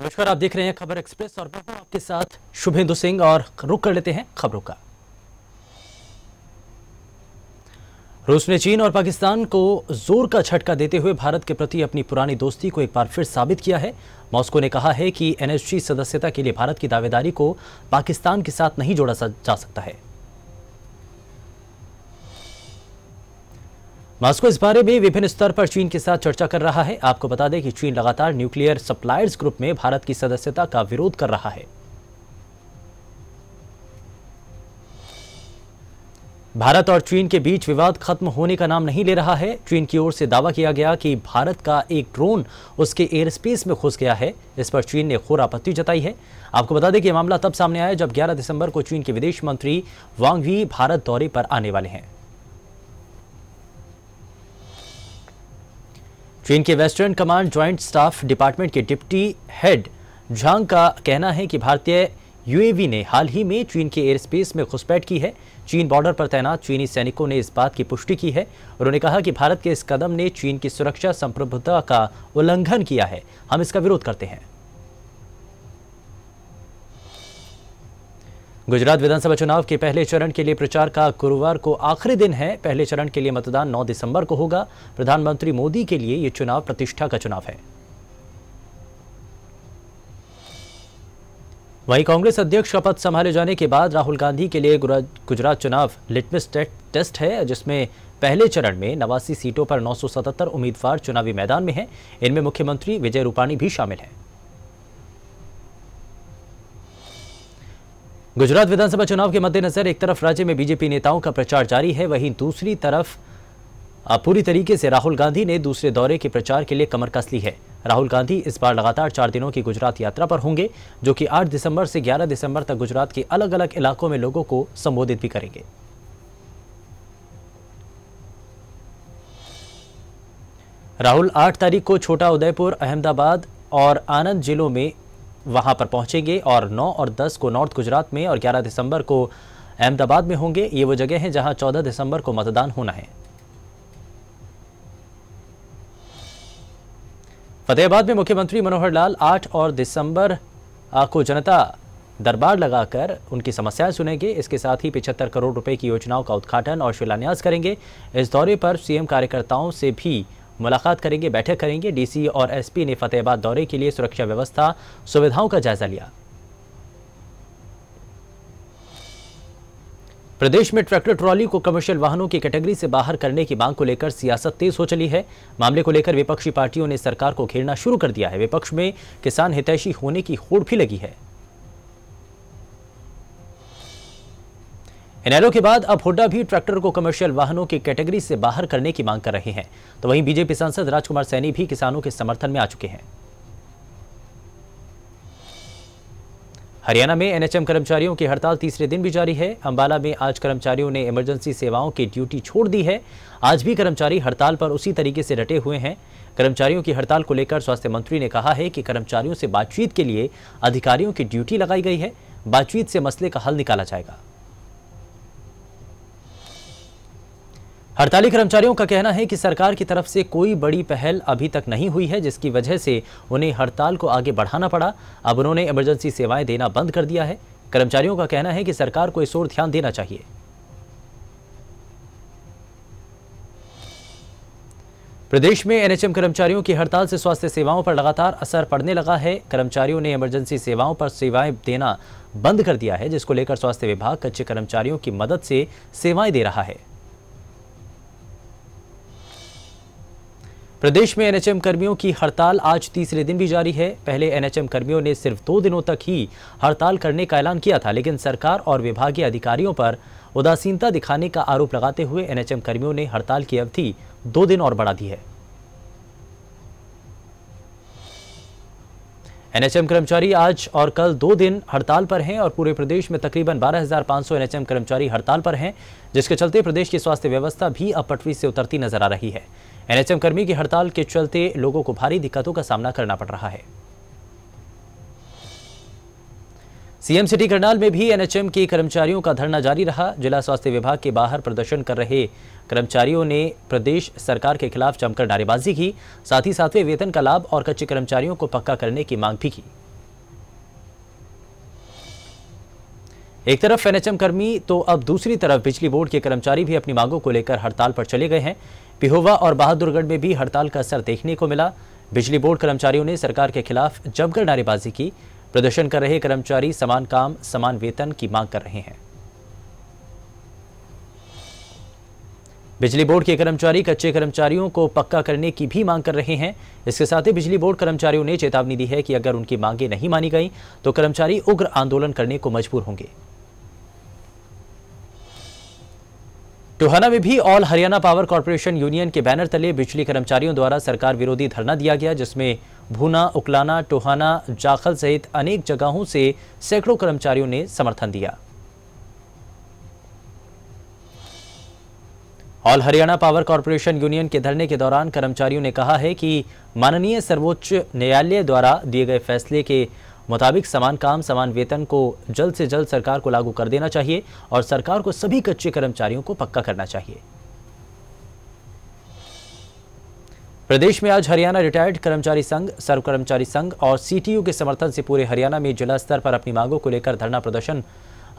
नमस्कार आप देख रहे हैं खबर एक्सप्रेस और मैं हूं आपके साथ शुभेंदु सिंह और रुक कर लेते हैं खबरों का रूस ने चीन और पाकिस्तान को जोर का झटका देते हुए भारत के प्रति अपनी पुरानी दोस्ती को एक बार फिर साबित किया है मॉस्को ने कहा है कि एनएसजी सदस्यता के लिए भारत की दावेदारी को पाकिस्तान के साथ नहीं जोड़ा जा सकता है मॉस्को इस बारे में विभिन्न स्तर पर चीन के साथ चर्चा कर रहा है आपको बता दें कि चीन लगातार न्यूक्लियर सप्लायर्स ग्रुप में भारत की सदस्यता का विरोध कर रहा है भारत और चीन के बीच विवाद खत्म होने का नाम नहीं ले रहा है चीन की ओर से दावा किया गया कि भारत का एक ड्रोन उसके एयर स्पेस में घुस गया है इस पर चीन ने खोर आपत्ति जताई है आपको बता दें कि यह मामला तब सामने आया जब 11 दिसंबर को चीन के विदेश मंत्री वांग वी भारत दौरे पर आने वाले हैं चीन के western command joint staff department के डिप्टी हेड झांग का कहना है कि भारतीय यूएवी ने हाल ही में चीन के एयर स्पेस में घुसपैठ की है चीन बॉर्डर पर तैनात चीनी सैनिकों ने इस बात की पुष्टि की है उन्होंने कहा कि भारत के इस कदम ने चीन की सुरक्षा संप्रभुता का उल्लंघन किया है हम इसका विरोध करते हैं गुजरात विधानसभा चुनाव के पहले चरण के लिए प्रचार का गुरुवार को आखिरी दिन है पहले चरण के लिए मतदान 9 दिसंबर को होगा प्रधानमंत्री मोदी के लिए यह चुनाव प्रतिष्ठा का चुनाव है वहीं कांग्रेस अध्यक्ष का पद संभाले जाने के बाद राहुल गांधी के लिए गुजरात चुनाव लिटमिस टेस्ट है जिसमें पहले चरण में नवासी सीटों पर 977 उम्मीदवार चुनावी मैदान में हैं इनमें मुख्यमंत्री विजय रूपाणी भी शामिल हैं गुजरात विधानसभा चुनाव के मद्देनजर एक तरफ राज्य में बीजेपी नेताओं का प्रचार जारी है वहीं दूसरी तरफ पूरी तरीके से राहुल गांधी ने दूसरे दौरे के प्रचार के लिए कमर कस ली है राहुल गांधी इस बार लगातार चार दिनों की गुजरात यात्रा पर होंगे जो कि 8 दिसंबर से 11 दिसंबर तक गुजरात के अलग अलग इलाकों में लोगों को संबोधित भी करेंगे राहुल 8 तारीख को छोटा उदयपुर अहमदाबाद और आनंद जिलों में वहां पर पहुंचेंगे और 9 और 10 को नॉर्थ गुजरात में और 11 दिसंबर को अहमदाबाद में होंगे ये वो जगह है जहां 14 दिसंबर को मतदान होना है फतेहाबाद में मुख्यमंत्री मनोहर लाल 8 और दिसंबर को जनता दरबार लगाकर उनकी समस्याएं सुनेंगे इसके साथ ही 75 करोड़ रुपए की योजनाओं का उद्घाटन और शिलान्यास करेंगे इस दौरे पर सीएम कार्यकर्ताओं से भी मुलाकात करेंगे बैठक करेंगे डीसी और एसपी ने फतेहाबाद दौरे के लिए सुरक्षा व्यवस्था सुविधाओं का जायजा लिया प्रदेश में ट्रैक्टर ट्रॉली को कमर्शियल वाहनों की कैटेगरी से बाहर करने की मांग को लेकर सियासत तेज हो चली है मामले को लेकर विपक्षी पार्टियों ने सरकार को घेरना शुरू कर दिया है विपक्ष में किसान हितैषी होने की होड़ भी लगी है एनएलओ के बाद अब हुड्डा भी ट्रैक्टर को कमर्शियल वाहनों की कैटेगरी से बाहर करने की मांग कर रहे हैं तो वहीं बीजेपी सांसद राजकुमार सैनी भी किसानों के समर्थन में आ चुके हैं हरियाणा में एनएचएम कर्मचारियों की हड़ताल तीसरे दिन भी जारी है अंबाला में आज कर्मचारियों ने इमरजेंसी सेवाओं की ड्यूटी छोड़ दी है आज भी कर्मचारी हड़ताल पर उसी तरीके से डटे हुए हैं कर्मचारियों की हड़ताल को लेकर स्वास्थ्य मंत्री ने कहा है कि कर्मचारियों से बातचीत के लिए अधिकारियों की ड्यूटी लगाई गई है बातचीत से मसले का हल निकाला जाएगा हड़ताली कर्मचारियों का कहना है कि सरकार की तरफ से कोई बड़ी पहल अभी तक नहीं हुई है जिसकी वजह से उन्हें हड़ताल को आगे बढ़ाना पड़ा अब उन्होंने इमरजेंसी सेवाएं देना बंद कर दिया है कर्मचारियों का कहना है कि सरकार को इस ओर ध्यान देना चाहिए प्रदेश में एनएचएम कर्मचारियों की हड़ताल से स्वास्थ्य सेवाओं पर लगातार असर पड़ने लगा है कर्मचारियों ने इमरजेंसी सेवाओं पर सेवाएं देना बंद कर दिया है जिसको लेकर स्वास्थ्य विभाग कच्चे कर्मचारियों की मदद से सेवाएं दे रहा है प्रदेश में एनएचएम कर्मियों की हड़ताल आज तीसरे दिन भी जारी है पहले एनएचएम कर्मियों ने सिर्फ दो दिनों तक ही हड़ताल करने का ऐलान किया था लेकिन सरकार और विभागीय अधिकारियों पर उदासीनता दिखाने का आरोप लगाते हुए एनएचएम कर्मियों ने हड़ताल की अवधि दो दिन और बढ़ा दी है एनएचएम कर्मचारी आज और कल दो दिन हड़ताल पर हैं और पूरे प्रदेश में तकरीबन 12,500 एनएचएम कर्मचारी हड़ताल पर हैं जिसके चलते प्रदेश की स्वास्थ्य व्यवस्था भी अब पटरी से उतरती नजर आ रही है एनएचएम कर्मी की हड़ताल के चलते लोगों को भारी दिक्कतों का सामना करना पड़ रहा है सीएम सिटी करनाल में भी एनएचएम के कर्मचारियों का धरना जारी रहा जिला स्वास्थ्य विभाग के बाहर प्रदर्शन कर रहे कर्मचारियों ने प्रदेश सरकार के खिलाफ जमकर नारेबाजी की साथ ही साथ वेतन का लाभ और कच्चे कर्मचारियों को पक्का करने की मांग भी की एक तरफ एनएचएम कर्मी तो अब दूसरी तरफ बिजली बोर्ड के कर्मचारी भी अपनी मांगों को लेकर हड़ताल पर चले गए हैं पिहोवा और बहादुरगढ़ में भी हड़ताल का असर देखने को मिला बिजली बोर्ड कर्मचारियों ने सरकार के खिलाफ जमकर नारेबाजी की प्रदर्शन कर रहे कर्मचारी समान काम समान वेतन की मांग कर रहे हैं बिजली बोर्ड के कर्मचारी कच्चे कर्मचारियों को पक्का करने की भी मांग कर रहे हैं इसके साथ ही बिजली बोर्ड कर्मचारियों ने चेतावनी दी है कि अगर उनकी मांगे नहीं मानी गई तो कर्मचारी उग्र आंदोलन करने को मजबूर होंगे टोहाना में भी all Haryana power corporation union के बैनर तले बिजली कर्मचारियों द्वारा सरकार विरोधी धरना दिया गया जिसमें भूना उकलाना टोहाना जाखल सहित अनेक जगहों से सैकड़ों कर्मचारियों ने समर्थन दिया all Haryana power corporation union के धरने के दौरान कर्मचारियों ने कहा है कि माननीय सर्वोच्च न्यायालय द्वारा दिए गए फैसले के मुताबिक समान काम समान वेतन को जल्द से जल्द सरकार को लागू कर देना चाहिए और सरकार को सभी कच्चे कर्मचारियों को पक्का करना चाहिए प्रदेश में आज हरियाणा रिटायर्ड कर्मचारी संघ सर्व कर्मचारी संघ और सीटीयू के समर्थन से पूरे हरियाणा में जिला स्तर पर अपनी मांगों को लेकर धरना प्रदर्शन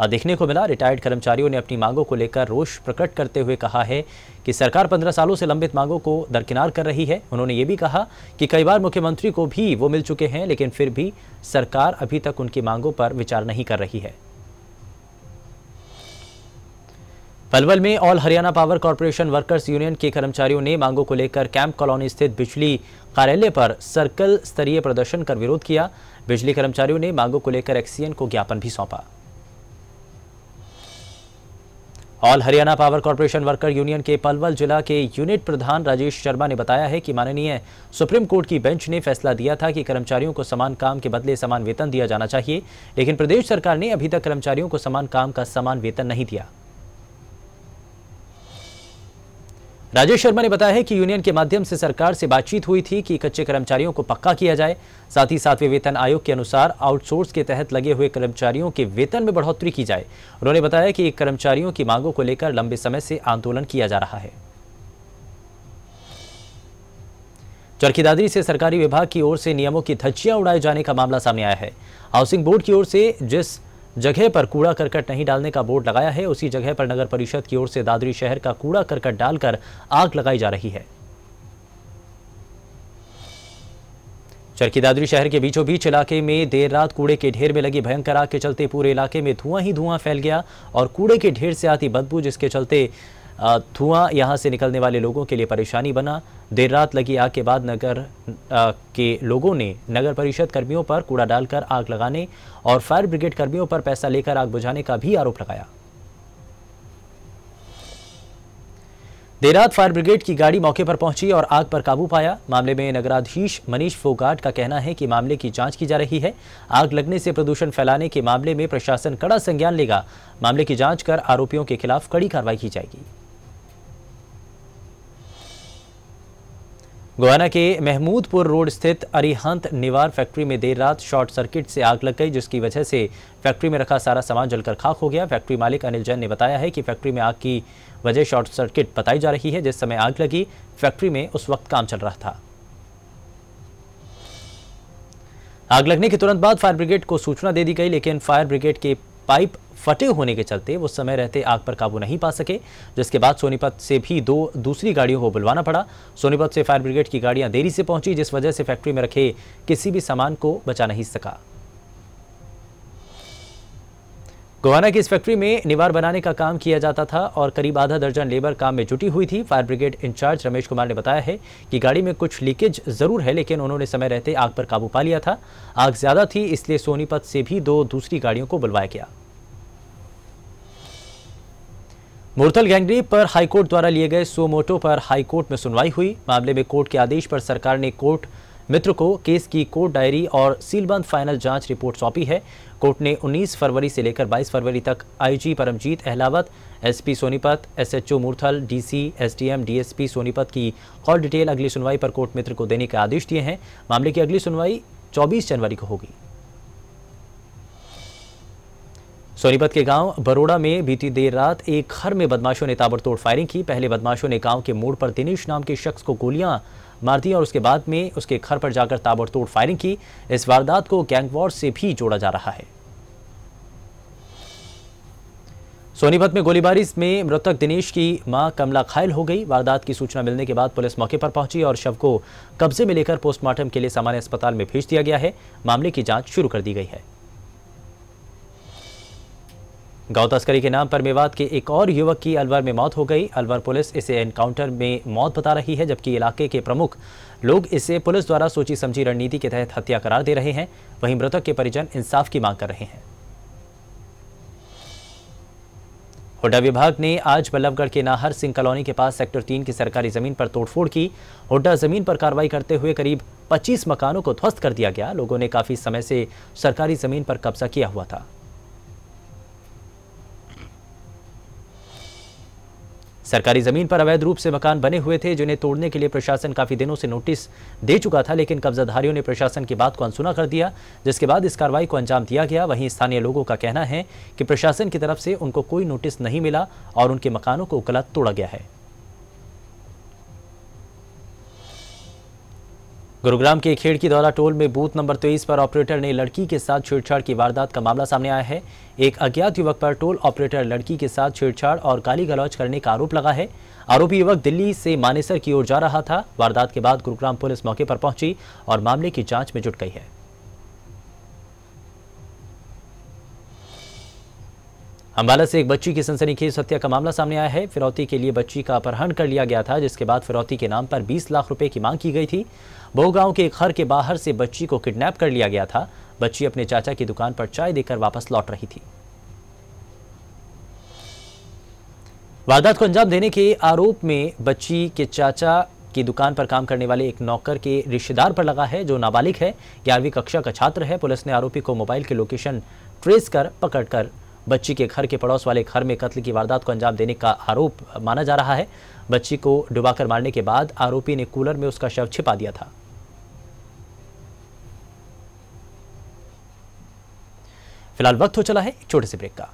देखने को मिला रिटायर्ड कर्मचारियों ने अपनी मांगों को लेकर रोष प्रकट करते हुए कहा है कि सरकार पंद्रह सालों से लंबित मांगों को दरकिनार कर रही है उन्होंने ये भी कहा कि कई बार मुख्यमंत्री को भी वो मिल चुके हैं लेकिन फिर भी सरकार अभी तक उनकी मांगों पर विचार नहीं कर रही है पलवल में all Haryana power corporation workers union के कर्मचारियों ने मांगों को लेकर कैंप कॉलोनी स्थित बिजली कार्यालय पर सर्कल स्तरीय प्रदर्शन कर विरोध किया बिजली कर्मचारियों ने मांगों को लेकर एक्सीएन को ज्ञापन भी सौंपा all Haryana power corporation worker union के पलवल जिला के यूनिट प्रधान राजेश शर्मा ने बताया है कि माननीय सुप्रीम कोर्ट की बेंच ने फैसला दिया था कि कर्मचारियों को समान काम के बदले समान वेतन दिया जाना चाहिए लेकिन प्रदेश सरकार ने अभी तक कर्मचारियों को समान काम का समान वेतन नहीं दिया राजेश शर्मा ने बताया है कि यूनियन के माध्यम से सरकार से बातचीत हुई थी कि कच्चे कर्मचारियों को पक्का किया जाए साथ ही सातवें वेतन आयोग के अनुसार आउटसोर्स के तहत लगे हुए कर्मचारियों के वेतन में बढ़ोतरी की जाए उन्होंने बताया कि कर्मचारियों की मांगों को लेकर लंबे समय से आंदोलन किया जा रहा है चरखीदादरी से सरकारी विभाग की ओर से नियमों की धज्जियां उड़ाए जाने का मामला सामने आया है हाउसिंग बोर्ड की ओर से जिस जगह पर कूड़ा करकट नहीं डालने का बोर्ड लगाया है उसी जगह पर नगर परिषद की ओर से दादरी शहर का कूड़ा करकट डालकर आग लगाई जा रही है चरखी दादरी शहर के बीचों बीच इलाके में देर रात कूड़े के ढेर में लगी भयंकर आग के चलते पूरे इलाके में धुआं ही धुआं फैल गया और कूड़े के ढेर से आती बदबू जिसके चलते धुआं यहां से निकलने वाले लोगों के लिए परेशानी बना देर रात लगी आग के बाद नगर आ, के लोगों ने नगर परिषद कर्मियों पर कूड़ा डालकर आग लगाने और फायर ब्रिगेड कर्मियों पर पैसा लेकर आग बुझाने का भी आरोप लगाया देर रात फायर ब्रिगेड की गाड़ी मौके पर पहुंची और आग पर काबू पाया मामले में नगराधीश मनीष फोगाट का कहना है कि मामले की जांच की जा रही है आग लगने से प्रदूषण फैलाने के मामले में प्रशासन कड़ा संज्ञान लेगा मामले की जांच कर आरोपियों के खिलाफ कड़ी कार्रवाई की जाएगी गोवाना के महमूदपुर रोड स्थित अरिहंत निवार फैक्ट्री में देर रात शॉर्ट सर्किट से आग लग गई जिसकी वजह से फैक्ट्री में रखा सारा सामान जलकर खाक हो गया फैक्ट्री मालिक अनिल जैन ने बताया है कि फैक्ट्री में आग की वजह शॉर्ट सर्किट बताई जा रही है जिस समय आग लगी फैक्ट्री में उस वक्त काम चल रहा था आग लगने के तुरंत बाद फायर ब्रिगेड को सूचना दे दी गई लेकिन फायर ब्रिगेड के पाइप फटे होने के चलते वो समय रहते आग पर काबू नहीं पा सके जिसके बाद सोनीपत से भी दो दूसरी गाड़ियों को बुलवाना पड़ा सोनीपत से फायर ब्रिगेड की गाड़ियां देरी से पहुंची जिस वजह से फैक्ट्री में रखे किसी भी सामान को बचा नहीं सका गोवाना की इस फैक्ट्री में निवार बनाने का काम किया जाता था और करीब आधा दर्जन लेबर काम में जुटी हुई थी fire brigade in charge Ramesh Kumar ने बताया है कि गाड़ी में कुछ लीकेज जरूर है लेकिन उन्होंने समय रहते आग पर काबू पा लिया था आग ज्यादा थी इसलिए सोनीपत से भी दो दूसरी गाड़ियों को बुलवाया गया मुरथल गैंगरेप पर हाईकोर्ट द्वारा लिए गए सो मोटो पर हाईकोर्ट में सुनवाई हुई मामले में कोर्ट के आदेश पर सरकार ने कोर्ट मित्र को केस की कोर्ट डायरी और सीलबंद फाइनल जांच रिपोर्ट सौंपी है कोर्ट ने 19 फरवरी से लेकर 22 फरवरी तक IG Paramjit Ahlawat SP Sonipat SHO Murthal DC SDM DSP Sonipat की और डिटेल अगली सुनवाई पर कोर्ट मित्र को देने के आदेश दिए हैं मामले की अगली सुनवाई चौबीस जनवरी को होगी सोनीपत के गांव बरोड़ा में बीती देर रात एक घर में बदमाशों ने ताबड़तोड़ फायरिंग की पहले बदमाशों ने गांव के मोड़ पर दिनेश नाम के शख्स को गोलियां मार दिया और उसके बाद में उसके घर पर जाकर ताबड़तोड़ फायरिंग की इस वारदात को गैंगवॉर से भी जोड़ा जा रहा है सोनीपत में गोलीबारी में मृतक दिनेश की मां कमला घायल हो गई वारदात की सूचना मिलने के बाद पुलिस मौके पर पहुंची और शव को कब्जे में लेकर पोस्टमार्टम के लिए सामान्य अस्पताल में भेज दिया गया है मामले की जांच शुरू कर दी गई है गौ तस्करी के नाम पर मेवात के एक और युवक की अलवर में मौत हो गई अलवर पुलिस इसे एनकाउंटर में मौत बता रही है जबकि इलाके के प्रमुख लोग इसे पुलिस द्वारा सोची समझी रणनीति के तहत हत्या करार दे रहे हैं वहीं मृतक के परिजन इंसाफ की मांग कर रहे हैं हुड्डा विभाग ने आज बल्लभगढ़ के नाहर सिंह कॉलोनी के पास सेक्टर तीन की सरकारी जमीन पर तोड़फोड़ की हुड्डा जमीन पर कार्रवाई करते हुए करीब 25 मकानों को ध्वस्त कर दिया गया लोगों ने काफी समय से सरकारी जमीन पर कब्जा किया हुआ था सरकारी जमीन पर अवैध रूप से मकान बने हुए थे जिन्हें तोड़ने के लिए प्रशासन काफी दिनों से नोटिस दे चुका था लेकिन कब्जाधारियों ने प्रशासन की बात को अनसुना कर दिया जिसके बाद इस कार्रवाई को अंजाम दिया गया वहीं स्थानीय लोगों का कहना है कि प्रशासन की तरफ से उनको कोई नोटिस नहीं मिला और उनके मकानों को गलत तोड़ा गया है गुरुग्राम के खेड़ की दौला टोल में बूथ नंबर तेईस पर ऑपरेटर ने लड़की के साथ छेड़छाड़ की वारदात का मामला सामने आया है एक अज्ञात युवक पर टोल ऑपरेटर लड़की के साथ छेड़छाड़ और गाली गलौज करने का आरोप लगा है आरोपी युवक दिल्ली से मानेसर की ओर जा रहा था वारदात के बाद गुरुग्राम पुलिस मौके पर पहुंची और मामले की जांच में जुट गई है अम्बाला से एक बच्ची की सनसनीखेज हत्या का मामला सामने आया है फिरौती के लिए बच्ची का अपहरण कर लिया गया था जिसके बाद फिरौती के नाम पर 20 लाख रुपए की मांग की गई थी बहुगांव के एक घर के बाहर से बच्ची को किडनैप कर लिया गया था बच्ची अपने चाचा की दुकान पर चाय देकर वापस लौट रही थी वारदात को अंजाम देने के आरोप में बच्ची के चाचा की दुकान पर काम करने वाले एक नौकर के रिश्तेदार पर लगा है जो नाबालिग है ग्यारहवीं कक्षा का छात्र है पुलिस ने आरोपी को मोबाइल की लोकेशन ट्रेस कर पकड़कर बच्ची के घर के पड़ोस वाले घर में कत्ल की वारदात को अंजाम देने का आरोप माना जा रहा है बच्ची को डुबाकर मारने के बाद आरोपी ने कूलर में उसका शव छिपा दिया था फिलहाल वक्त हो चला है छोटे से ब्रेक का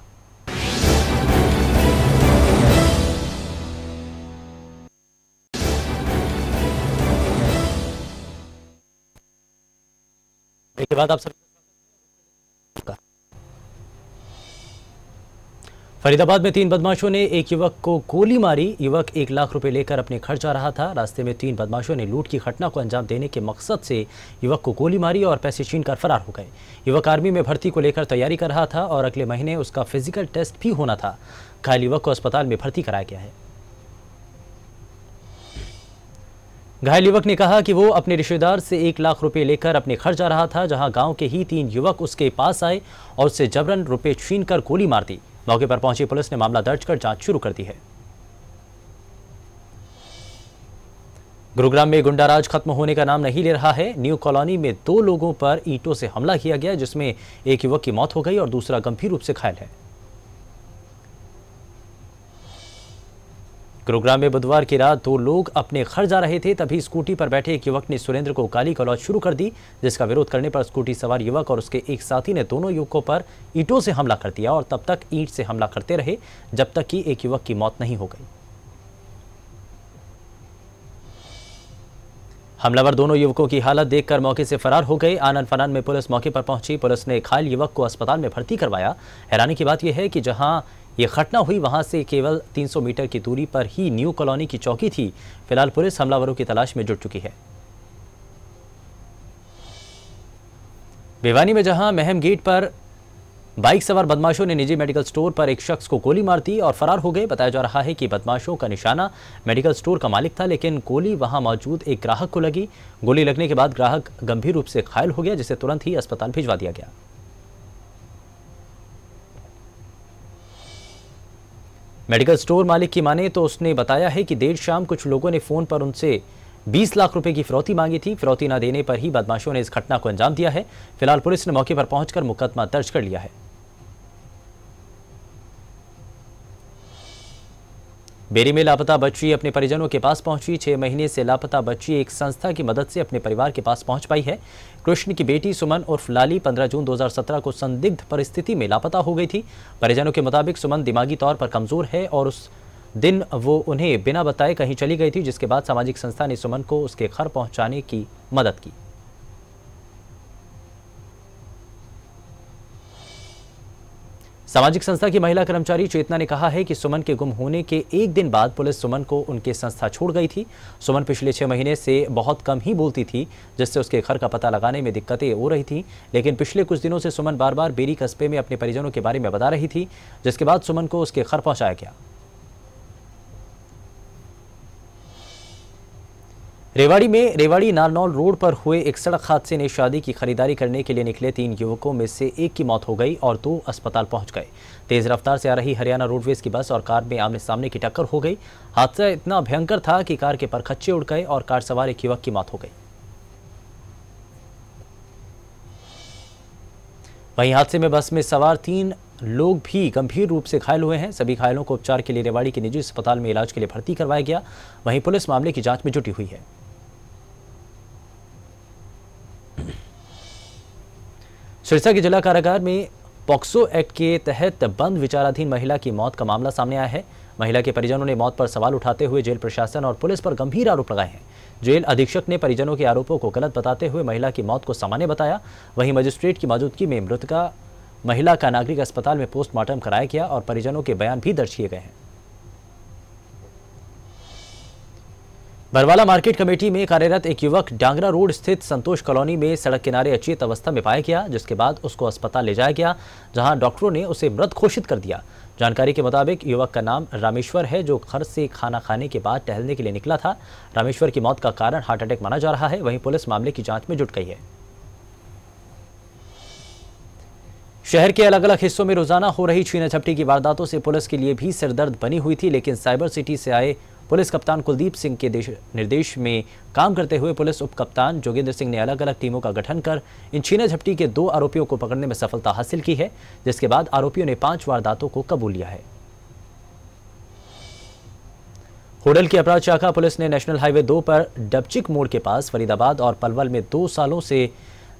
के बाद आप सब फरीदाबाद में तीन बदमाशों ने एक युवक को गोली मारी युवक एक लाख रुपए लेकर अपने घर जा रहा था रास्ते में तीन बदमाशों ने लूट की घटना को अंजाम देने के मकसद से युवक को गोली मारी और पैसे छीनकर फरार हो गए युवक आर्मी में भर्ती को लेकर तैयारी कर रहा था और अगले महीने उसका फिजिकल टेस्ट भी होना था घायल युवक को अस्पताल में भर्ती कराया गया है घायल युवक ने कहा कि वो अपने रिश्तेदार से एक लाख रुपए लेकर अपने घर जा रहा था जहां गांव के ही तीन युवक उसके पास आए और उससे जबरन रुपए छीन कर गोली मार दी मौके पर पहुंची पुलिस ने मामला दर्ज कर जांच शुरू कर दी है गुरुग्राम में गुंडाराज खत्म होने का नाम नहीं ले रहा है न्यू कॉलोनी में दो लोगों पर ईंटों से हमला किया गया जिसमें एक युवक की मौत हो गई और दूसरा गंभीर रूप से घायल है गुरुग्राम में बुधवार की रात दो लोग अपने घर जा रहे थे तभी स्कूटी पर बैठे एक युवक ने सुरेंद्र को गाली गलौज शुरू कर दी जिसका विरोध करने पर स्कूटी सवार युवक और उसके एक साथी ने दोनों युवकों पर ईंटों से हमला कर दिया और तब तक ईंट से हमला करते रहे जब तक कि एक युवक की मौत नहीं हो गई हमलावर दोनों युवकों की हालत देखकर मौके से फरार हो गए आनंद फनान में पुलिस मौके पर पहुंची पुलिस ने घायल युवक को अस्पताल में भर्ती करवाया हैरानी की बात यह है कि जहां ये घटना हुई वहां से केवल 300 मीटर की दूरी पर ही न्यू कॉलोनी की चौकी थी फिलहाल पुलिस हमलावरों की तलाश में जुट चुकी है भिवानी में जहां महम गेट पर बाइक सवार बदमाशों ने निजी मेडिकल स्टोर पर एक शख्स को गोली मार दी और फरार हो गए बताया जा रहा है कि बदमाशों का निशाना मेडिकल स्टोर का मालिक था लेकिन गोली वहां मौजूद एक ग्राहक को लगी गोली लगने के बाद ग्राहक गंभीर रूप से घायल हो गया जिसे तुरंत ही अस्पताल भिजवा दिया गया मेडिकल स्टोर मालिक की माने तो उसने बताया है कि देर शाम कुछ लोगों ने फ़ोन पर उनसे 20 लाख रुपए की फिरौती मांगी थी फिरौती न देने पर ही बदमाशों ने इस घटना को अंजाम दिया है फिलहाल पुलिस ने मौके पर पहुंचकर मुकदमा दर्ज कर लिया है बेरी में लापता बच्ची अपने परिजनों के पास पहुंची छह महीने से लापता बच्ची एक संस्था की मदद से अपने परिवार के पास पहुंच पाई है कृष्ण की बेटी सुमन उर्फ लाली 15 जून 2017 को संदिग्ध परिस्थिति में लापता हो गई थी परिजनों के मुताबिक सुमन दिमागी तौर पर कमजोर है और उस दिन वो उन्हें बिना बताए कहीं चली गई थी जिसके बाद सामाजिक संस्था ने सुमन को उसके घर पहुंचाने की मदद की सामाजिक संस्था की महिला कर्मचारी चेतना ने कहा है कि सुमन के गुम होने के एक दिन बाद पुलिस सुमन को उनके संस्था छोड़ गई थी सुमन पिछले छह महीने से बहुत कम ही बोलती थी जिससे उसके घर का पता लगाने में दिक्कतें हो रही थी लेकिन पिछले कुछ दिनों से सुमन बार बार बेरी कस्बे में अपने परिजनों के बारे में बता रही थी जिसके बाद सुमन को उसके घर पहुँचाया गया रेवाड़ी में रेवाड़ी नारनौल रोड पर हुए एक सड़क हादसे ने शादी की खरीदारी करने के लिए निकले तीन युवकों में से एक की मौत हो गई और दो अस्पताल पहुंच गए तेज रफ्तार से आ रही हरियाणा रोडवेज की बस और कार में आमने सामने की टक्कर हो गई हादसा इतना भयंकर था कि कार के परखच्चे उड़ गए और कार सवार एक युवक की मौत हो गई वहीं हादसे में बस में सवार तीन लोग भी गंभीर रूप से घायल हुए हैं सभी घायलों को उपचार के लिए रेवाड़ी के निजी अस्पताल में इलाज के लिए भर्ती करवाया गया वहीं पुलिस मामले की जांच में जुटी हुई है सिरसा के जिला कारागार में पॉक्सो एक्ट के तहत बंद विचाराधीन महिला की मौत का मामला सामने आया है महिला के परिजनों ने मौत पर सवाल उठाते हुए जेल प्रशासन और पुलिस पर गंभीर आरोप लगाए हैं जेल अधीक्षक ने परिजनों के आरोपों को गलत बताते हुए महिला की मौत को सामान्य बताया वहीं मजिस्ट्रेट की मौजूदगी में मृतका महिला का नागरिक अस्पताल में पोस्टमार्टम कराया गया और परिजनों के बयान भी दर्ज किए गए हैं बरवाला मार्केट कमेटी में कार्यरत एक युवक डांगरा रोड स्थित संतोष कॉलोनी में सड़क किनारे अचेत अवस्था में पाया गया जिसके बाद उसको अस्पताल ले जाया गया जहां डॉक्टरों ने उसे मृत घोषित कर दिया जानकारी के मुताबिक युवक का नाम रामेश्वर है जो घर से खाना खाने के बाद टहलने के लिए निकला था रामेश्वर की मौत का कारण हार्ट अटैक माना जा रहा है वहीं पुलिस मामले की जाँच में जुट गई है शहर के अलग अलग हिस्सों में रोजाना हो रही छीना झपटी की वारदातों से पुलिस के लिए भी सिरदर्द बनी हुई थी लेकिन साइबर सिटी से आए पुलिस कप्तान कुलदीप सिंह के निर्देश में काम करते हुए पुलिस उप कप्तान जोगेंद्र सिंह ने अलग अलग टीमों का गठन कर इन छीना झपटी के दो आरोपियों को पकड़ने में सफलता हासिल की है जिसके बाद आरोपियों ने पांच वारदातों को कबूल लिया है होडल की अपराध शाखा पुलिस ने नेशनल हाईवे दो पर डबचिक मोड़ के पास फरीदाबाद और पलवल में दो सालों से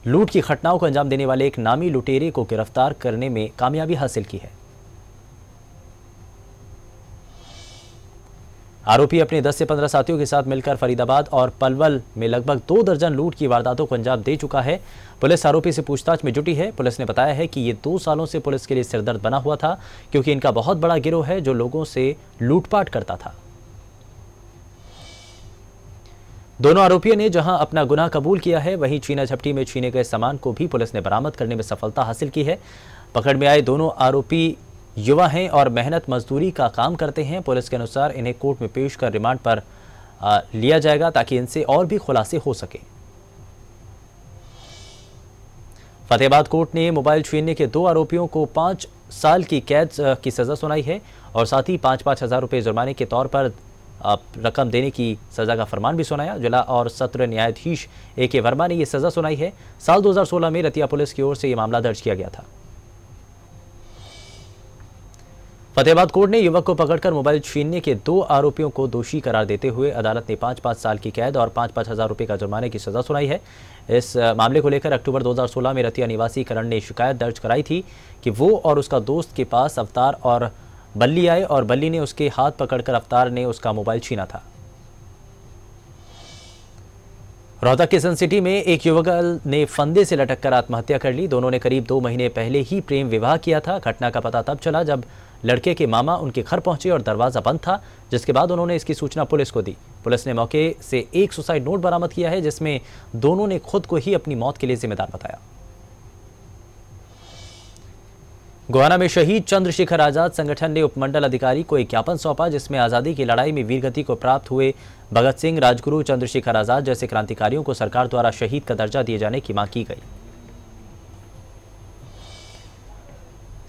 लूट की घटनाओं को अंजाम देने वाले एक नामी लुटेरे को गिरफ्तार करने में कामयाबी हासिल की है आरोपी अपने 10 से 15 साथियों के साथ मिलकर फरीदाबाद और पलवल में लगभग दो दर्जन लूट की वारदातों को अंजाम दे चुका है पुलिस आरोपी से पूछताछ में जुटी है पुलिस ने बताया है कि ये दो सालों से पुलिस के लिए सिरदर्द बना हुआ था क्योंकि इनका बहुत बड़ा गिरोह है जो लोगों से लूटपाट करता था दोनों आरोपियों ने जहां अपना गुनाह कबूल किया है वहीं चीना झपटी में छीने गए सामान को भी पुलिस ने बरामद करने में सफलता हासिल की है पकड़ में आए दोनों आरोपी युवा हैं और मेहनत मजदूरी का काम करते हैं पुलिस के अनुसार इन्हें कोर्ट में पेश कर रिमांड पर लिया जाएगा ताकि इनसे और भी खुलासे हो सके फतेहाबाद कोर्ट ने मोबाइल छीनने के दो आरोपियों को पांच साल की कैद की सज़ा सुनाई है और साथ ही पांच पांच हज़ार रुपए जुर्माने के तौर पर रकम देने की सज़ा का फरमान भी सुनाया जिला और सत्र न्यायाधीश ए के वर्मा ने यह सज़ा सुनाई है साल 2016 में रतिया पुलिस की ओर से यह मामला दर्ज किया गया था फतेहाबाद कोर्ट ने युवक को पकड़कर मोबाइल छीनने के दो आरोपियों को दोषी करार देते हुए अदालत ने पांच पांच साल की कैद और पांच पांच हज़ार रुपए का जुर्माने की सज़ा सुनाई है इस मामले को लेकर अक्टूबर 2016 में रतिया निवासी करण ने शिकायत दर्ज कराई थी कि वो और उसका दोस्त के पास अवतार और बल्ली आए और बल्ली ने उसके हाथ पकड़कर अवतार ने उसका मोबाइल छीना था रोहतक के सन सिटी में एक युवक ने फंदे से लटक कर आत्महत्या कर ली दोनों ने करीब दो महीने पहले ही प्रेम विवाह किया था घटना का पता तब चला जब लड़के के मामा उनके घर पहुंचे और दरवाज़ा बंद था जिसके बाद उन्होंने इसकी सूचना पुलिस को दी पुलिस ने मौके से एक सुसाइड नोट बरामद किया है जिसमें दोनों ने खुद को ही अपनी मौत के लिए जिम्मेदार बताया गोवाना में शहीद चंद्रशेखर आजाद संगठन ने उपमंडल अधिकारी को एक ज्ञापन सौंपा जिसमें आजादी की लड़ाई में वीरगति को प्राप्त हुए भगत सिंह राजगुरु चंद्रशेखर आजाद जैसे क्रांतिकारियों को सरकार द्वारा शहीद का दर्जा दिए जाने की मांग की गई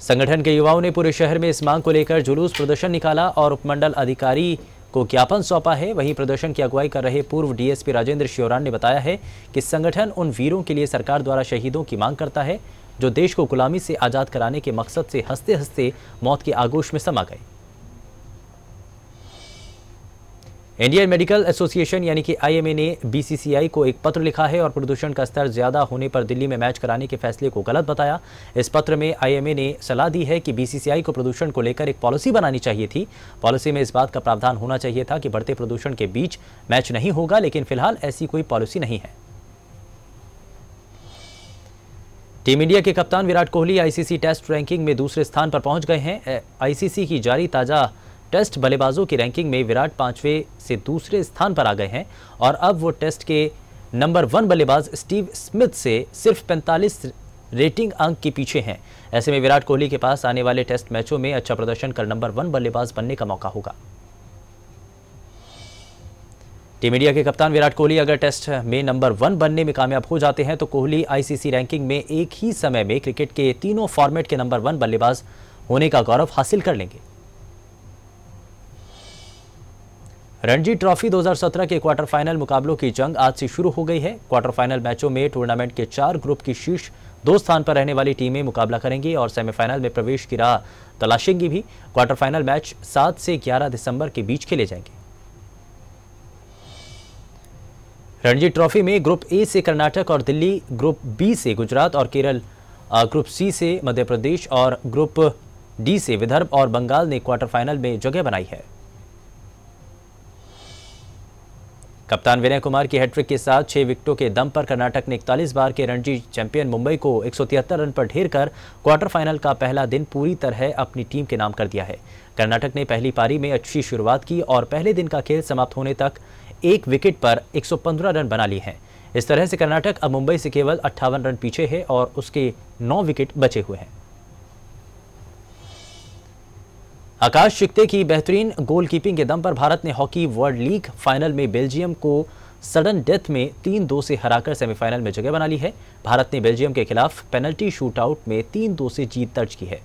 संगठन के युवाओं ने पूरे शहर में इस मांग को लेकर जुलूस प्रदर्शन निकाला और उपमंडल अधिकारी को ज्ञापन सौंपा है वहीं प्रदर्शन की अगुवाई कर रहे पूर्व डीएसपी राजेंद्र श्योरान ने बताया है कि संगठन उन वीरों के लिए सरकार द्वारा शहीदों की मांग करता है जो देश को गुलामी से आज़ाद कराने के मकसद से हंसते हंसते मौत के आगोश में समा गए इंडियन मेडिकल एसोसिएशन यानी कि आईएमए ने बीसीसीआई को एक पत्र लिखा है और प्रदूषण का स्तर ज़्यादा होने पर दिल्ली में मैच कराने के फैसले को गलत बताया इस पत्र में आईएमए ने सलाह दी है कि बीसीसीआई को प्रदूषण को लेकर एक पॉलिसी बनानी चाहिए थी पॉलिसी में इस बात का प्रावधान होना चाहिए था कि बढ़ते प्रदूषण के बीच मैच नहीं होगा लेकिन फिलहाल ऐसी कोई पॉलिसी नहीं है टीम इंडिया के कप्तान Virat Kohli ICC test ranking में दूसरे स्थान पर पहुंच गए हैं आईसीसी की जारी ताज़ा टेस्ट बल्लेबाजों की रैंकिंग में विराट पांचवें से दूसरे स्थान पर आ गए हैं और अब वो टेस्ट के नंबर वन बल्लेबाज स्टीव स्मिथ से सिर्फ 45 रेटिंग अंक के पीछे हैं ऐसे में विराट कोहली के पास आने वाले टेस्ट मैचों में अच्छा प्रदर्शन कर नंबर वन बल्लेबाज बनने का मौका होगा टीम इंडिया के कप्तान विराट कोहली अगर टेस्ट में नंबर वन बनने में कामयाब हो जाते हैं तो कोहली आईसीसी रैंकिंग में एक ही समय में क्रिकेट के तीनों फॉर्मेट के नंबर वन बल्लेबाज होने का गौरव हासिल कर लेंगे रणजी ट्रॉफी 2017 के क्वार्टर फाइनल मुकाबलों की जंग आज से शुरू हो गई है क्वार्टर फाइनल मैचों में टूर्नामेंट के चार ग्रुप की शीर्ष दो स्थान पर रहने वाली टीमें मुकाबला करेंगी और सेमीफाइनल में प्रवेश की राह तलाशेंगी भी क्वार्टर फाइनल मैच सात से ग्यारह दिसंबर के बीच खेले जाएंगे रणजी ट्रॉफी में ग्रुप ए से कर्नाटक और दिल्ली ग्रुप बी से गुजरात और केरल ग्रुप सी से मध्य प्रदेश और ग्रुप डी से विदर्भ और बंगाल ने क्वार्टर फाइनल में जगह बनाई है कप्तान विनय कुमार की हैट्रिक के साथ छह विकेटों के दम पर कर्नाटक ने इकतालीस बार के रणजी चैंपियन मुंबई को एक रन पर ढेर कर क्वार्टर फाइनल का पहला दिन पूरी तरह अपनी टीम के नाम कर दिया है कर्नाटक ने पहली पारी में अच्छी शुरुआत की और पहले दिन का खेल समाप्त होने तक एक विकेट पर 115 रन बना लिए हैं इस तरह से कर्नाटक अब मुंबई से केवल अट्ठावन रन पीछे है और उसके नौ विकेट बचे हुए हैं आकाश शिक्ते की बेहतरीन गोलकीपिंग के दम पर भारत ने हॉकी वर्ल्ड लीग फाइनल में बेल्जियम को सडन डेथ में तीन दो से हराकर सेमीफाइनल में जगह बना ली है भारत ने बेल्जियम के खिलाफ पेनल्टी शूटआउट में तीन दो से जीत दर्ज की है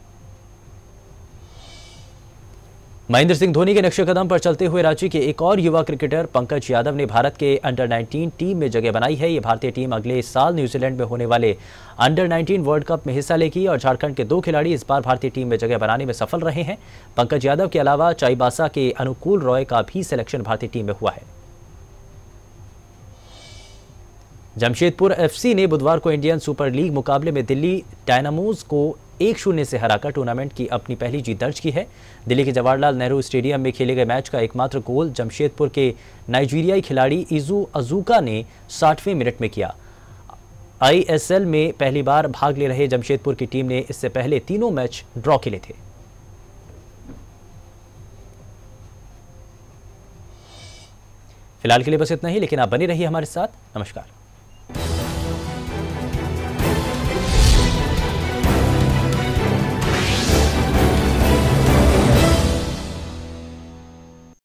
महेंद्र सिंह धोनी के नक्शे कदम पर चलते हुए रांची के एक और युवा क्रिकेटर पंकज यादव ने भारत के अंडर 19 टीम में जगह बनाई है ये भारतीय टीम अगले साल न्यूजीलैंड में होने वाले अंडर 19 वर्ल्ड कप में हिस्सा लेगी और झारखंड के दो खिलाड़ी इस बार भारतीय टीम में जगह बनाने में सफल रहे हैं पंकज यादव के अलावा चाईबासा के अनुकूल रॉय का भी सिलेक्शन भारतीय टीम में हुआ है जमशेदपुर एफसी ने बुधवार को इंडियन सुपर लीग मुकाबले में दिल्ली डायनामोज को एक शून्य से हराकर टूर्नामेंट की अपनी पहली जीत दर्ज की है दिल्ली के जवाहरलाल नेहरू स्टेडियम में खेले गए मैच का एकमात्र गोल जमशेदपुर के नाइजीरियाई खिलाड़ी इजू अजूका ने साठवें मिनट में किया आईएसएल में पहली बार भाग ले रहे जमशेदपुर की टीम ने इससे पहले तीनों मैच ड्रॉ खेले थे फिलहाल के लिए बस इतना ही लेकिन आप बने रहिए हमारे साथ नमस्कार